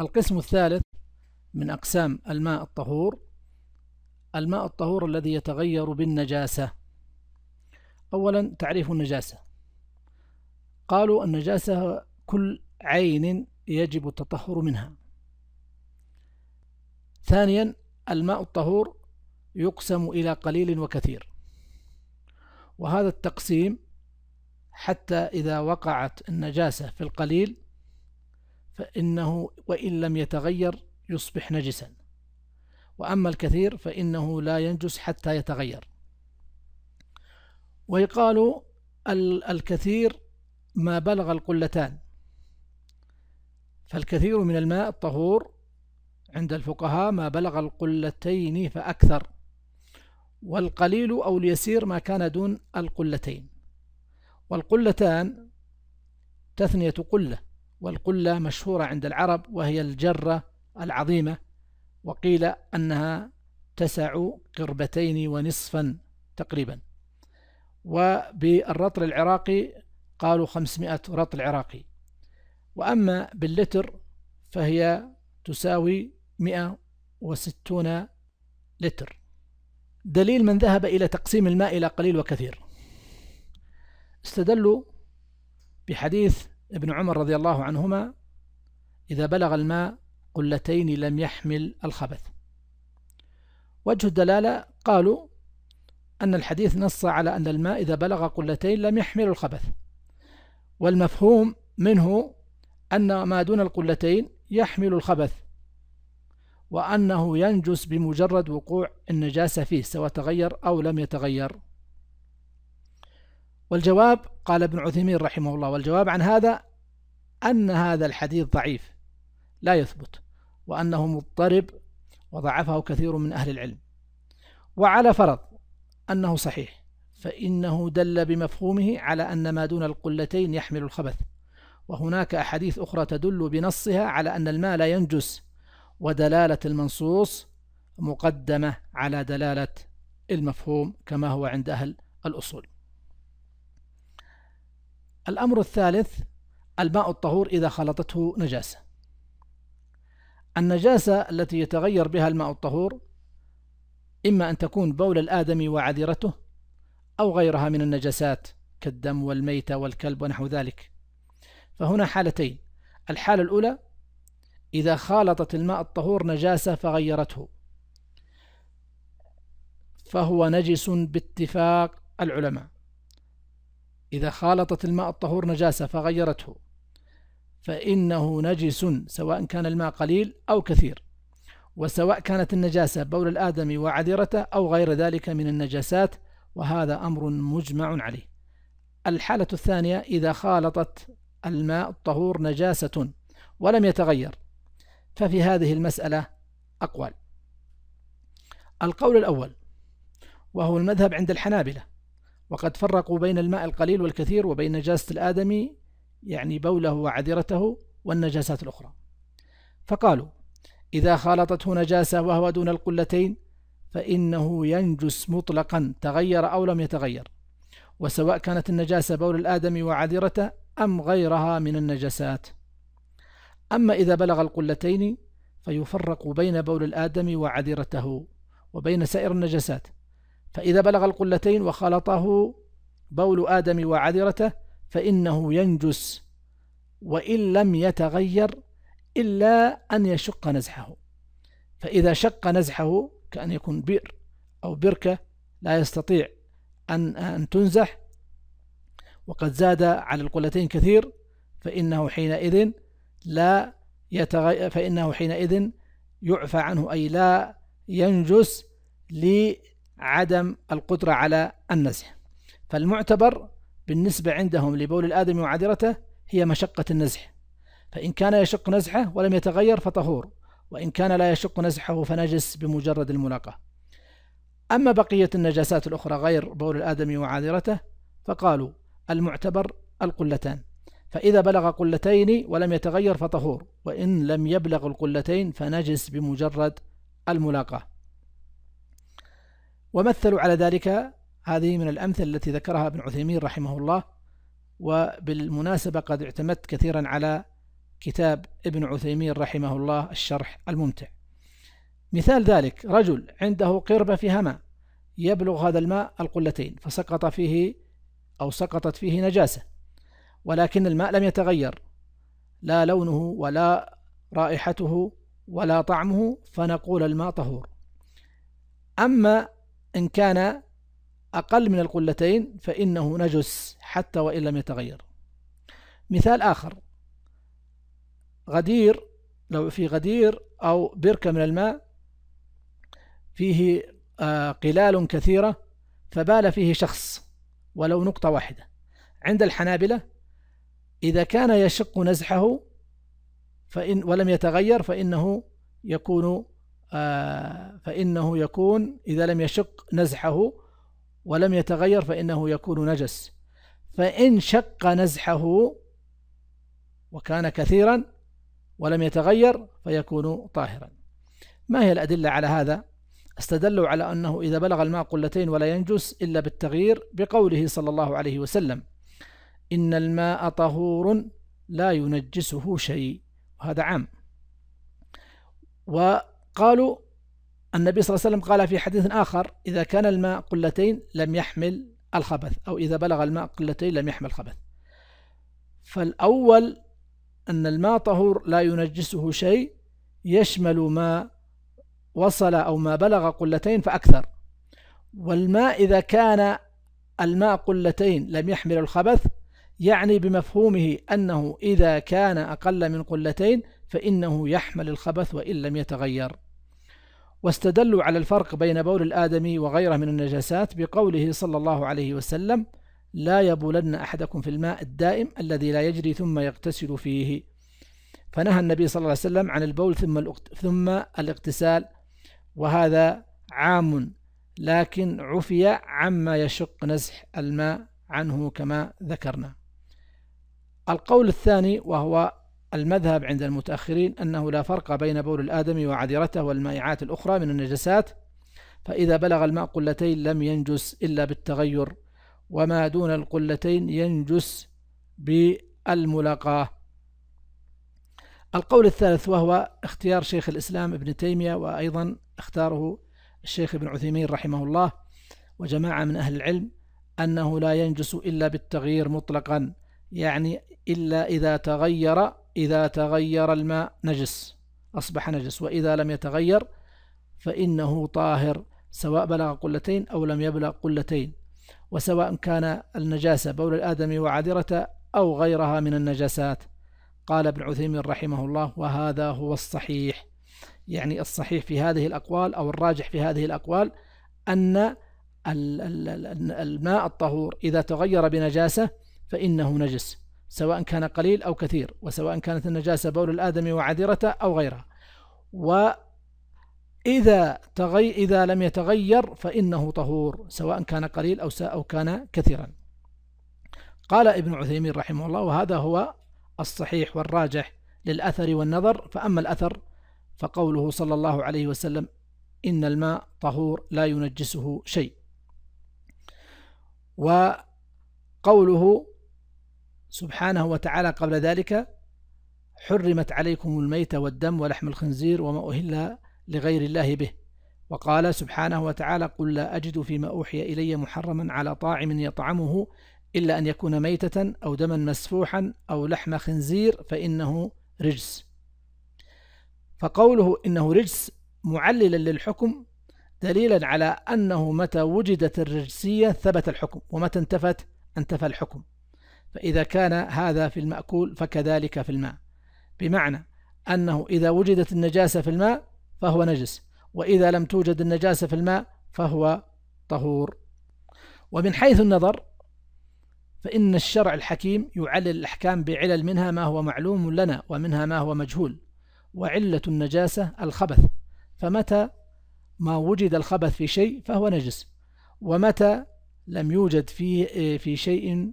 القسم الثالث من أقسام الماء الطهور الماء الطهور الذي يتغير بالنجاسة أولا تعريف النجاسة قالوا النجاسة كل عين يجب التطهر منها ثانيا الماء الطهور يقسم إلى قليل وكثير وهذا التقسيم حتى إذا وقعت النجاسة في القليل فإنه وإن لم يتغير يصبح نجسا وأما الكثير فإنه لا ينجس حتى يتغير ويقال الكثير ما بلغ القلتان فالكثير من الماء الطهور عند الفقهاء ما بلغ القلتين فأكثر والقليل أو اليسير ما كان دون القلتين والقلتان تثنية قلة والقلة مشهورة عند العرب وهي الجرة العظيمة وقيل أنها تسع قربتين ونصفا تقريبا وبالرطل العراقي قالوا 500 رطل عراقي وأما باللتر فهي تساوي 160 لتر دليل من ذهب إلى تقسيم الماء إلى قليل وكثير استدلوا بحديث ابن عمر رضي الله عنهما إذا بلغ الماء قلتين لم يحمل الخبث وجه الدلالة قالوا أن الحديث نص على أن الماء إذا بلغ قلتين لم يحمل الخبث والمفهوم منه أن ما دون القلتين يحمل الخبث وأنه ينجس بمجرد وقوع النجاسة فيه سواء تغير أو لم يتغير والجواب قال ابن عثيمين رحمه الله والجواب عن هذا أن هذا الحديث ضعيف لا يثبت وأنه مضطرب وضعفه كثير من أهل العلم وعلى فرض أنه صحيح فإنه دل بمفهومه على أن ما دون القلتين يحمل الخبث وهناك أحاديث أخرى تدل بنصها على أن الماء لا ينجس ودلالة المنصوص مقدمة على دلالة المفهوم كما هو عند أهل الأصول الأمر الثالث الماء الطهور إذا خلطته نجاسة النجاسة التي يتغير بها الماء الطهور إما أن تكون بول الآدمي وعذرته أو غيرها من النجاسات كالدم والميتة والكلب ونحو ذلك فهنا حالتين الحالة الأولى إذا خالطت الماء الطهور نجاسة فغيرته فهو نجس باتفاق العلماء إذا خالطت الماء الطهور نجاسة فغيرته فإنه نجس سواء كان الماء قليل أو كثير وسواء كانت النجاسة بول الآدمي وعذرته أو غير ذلك من النجاسات وهذا أمر مجمع عليه الحالة الثانية إذا خالطت الماء الطهور نجاسة ولم يتغير ففي هذه المسألة أقوال القول الأول وهو المذهب عند الحنابلة وقد فرقوا بين الماء القليل والكثير وبين نجاسة الآدمي يعني بوله وعذرته والنجاسات الأخرى فقالوا إذا خالطته نجاسة وهو دون القلتين فإنه ينجس مطلقا تغير أو لم يتغير وسواء كانت النجاسة بول الآدمي وعذرته أم غيرها من النجاسات أما إذا بلغ القلتين فيفرق بين بول الآدمي وعذرته وبين سائر النجاسات فإذا بلغ القلتين وخلطه بول آدم وعذرته فإنه ينجس وإن لم يتغير إلا أن يشق نزحه فإذا شق نزحه كأن يكون بئر أو بركة لا يستطيع أن, أن تنزح وقد زاد على القلتين كثير فإنه حينئذ لا يتغير فإنه حينئذ يعفى عنه أي لا ينجس عدم القدرة على النزح فالمعتبر بالنسبة عندهم لبول الآدم وعذرته هي مشقة النزح فإن كان يشق نزحه ولم يتغير فطهور وإن كان لا يشق نزحه فنجس بمجرد الملاقاة أما بقية النجاسات الأخرى غير بول الآدم وعذرته فقالوا المعتبر القلتان فإذا بلغ قلتين ولم يتغير فطهور وإن لم يبلغ القلتين فنجس بمجرد الملاقاة ومثلوا على ذلك هذه من الأمثلة التي ذكرها ابن عثيمين رحمه الله وبالمناسبة قد اعتمدت كثيرا على كتاب ابن عثيمين رحمه الله الشرح الممتع مثال ذلك رجل عنده قربة فيها ماء يبلغ هذا الماء القلتين فسقط فيه أو سقطت فيه نجاسة ولكن الماء لم يتغير لا لونه ولا رائحته ولا طعمه فنقول الماء طهور أما إن كان أقل من القلتين فإنه نجس حتى وإن لم يتغير مثال آخر غدير لو في غدير أو بركة من الماء فيه آه، قلال كثيرة فبال فيه شخص ولو نقطة واحدة عند الحنابلة إذا كان يشق نزحه فإن ولم يتغير فإنه يكون آه، فإنه يكون إذا لم يشق نزحه ولم يتغير فإنه يكون نجس فإن شق نزحه وكان كثيرا ولم يتغير فيكون طاهرا ما هي الأدلة على هذا؟ استدلوا على أنه إذا بلغ الماء قلتين ولا ينجس إلا بالتغيير بقوله صلى الله عليه وسلم إن الماء طهور لا ينجسه شيء وهذا عام وقالوا النبي صلى الله عليه وسلم قال في حديث آخر إذا كان الماء قلتين لم يحمل الخبث أو إذا بلغ الماء قلتين لم يحمل الخبث فالأول أن الماء طهور لا ينجسه شيء يشمل ما وصل أو ما بلغ قلتين فأكثر والماء إذا كان الماء قلتين لم يحمل الخبث يعني بمفهومه أنه إذا كان أقل من قلتين فإنه يحمل الخبث وإن لم يتغير واستدلوا على الفرق بين بول الآدمي وغيره من النجاسات بقوله صلى الله عليه وسلم لا يبولن أحدكم في الماء الدائم الذي لا يجري ثم يغتسل فيه فنهى النبي صلى الله عليه وسلم عن البول ثم ثم الاغتسال وهذا عام لكن عفي عما يشق نزح الماء عنه كما ذكرنا القول الثاني وهو المذهب عند المتأخرين أنه لا فرق بين بول الآدم وعذرته والمائعات الأخرى من النجسات فإذا بلغ الماء قلتين لم ينجس إلا بالتغير وما دون القلتين ينجس بالملاقاة القول الثالث وهو اختيار شيخ الإسلام ابن تيمية وأيضا اختاره الشيخ ابن عثيمين رحمه الله وجماعة من أهل العلم أنه لا ينجس إلا بالتغيير مطلقا يعني إلا إذا تغير إذا تغير الماء نجس أصبح نجس وإذا لم يتغير فإنه طاهر سواء بلغ قلتين أو لم يبلغ قلتين وسواء كان النجاسة بول الآدم وعذرته أو غيرها من النجاسات قال ابن عثيمين رحمه الله وهذا هو الصحيح يعني الصحيح في هذه الأقوال أو الراجح في هذه الأقوال أن الماء الطهور إذا تغير بنجاسة فإنه نجس سواء كان قليل أو كثير وسواء كانت النجاسة بول الآدم وعذرته أو غيرها وإذا تغي إذا لم يتغير فإنه طهور سواء كان قليل أو أو كان كثيرا قال ابن عثيمين رحمه الله وهذا هو الصحيح والراجح للأثر والنظر فأما الأثر فقوله صلى الله عليه وسلم إن الماء طهور لا ينجسه شيء وقوله سبحانه وتعالى قبل ذلك حرمت عليكم الميت والدم ولحم الخنزير وما أهل لغير الله به وقال سبحانه وتعالى قل لا أجد فيما أوحي إلي محرما على طاعم يطعمه إلا أن يكون ميتة أو دما مسفوحا أو لحم خنزير فإنه رجس فقوله إنه رجس معللا للحكم دليلا على أنه متى وجدت الرجسية ثبت الحكم ومتى انتفت انتفى الحكم فإذا كان هذا في المأكول فكذلك في الماء بمعنى أنه إذا وجدت النجاسة في الماء فهو نجس وإذا لم توجد النجاسة في الماء فهو طهور ومن حيث النظر فإن الشرع الحكيم يعلل الأحكام بعلل منها ما هو معلوم لنا ومنها ما هو مجهول وعلة النجاسة الخبث فمتى ما وجد الخبث في شيء فهو نجس ومتى لم يوجد في في شيء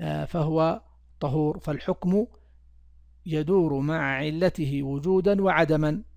آه، فهو طهور فالحكم يدور مع علته وجودا وعدما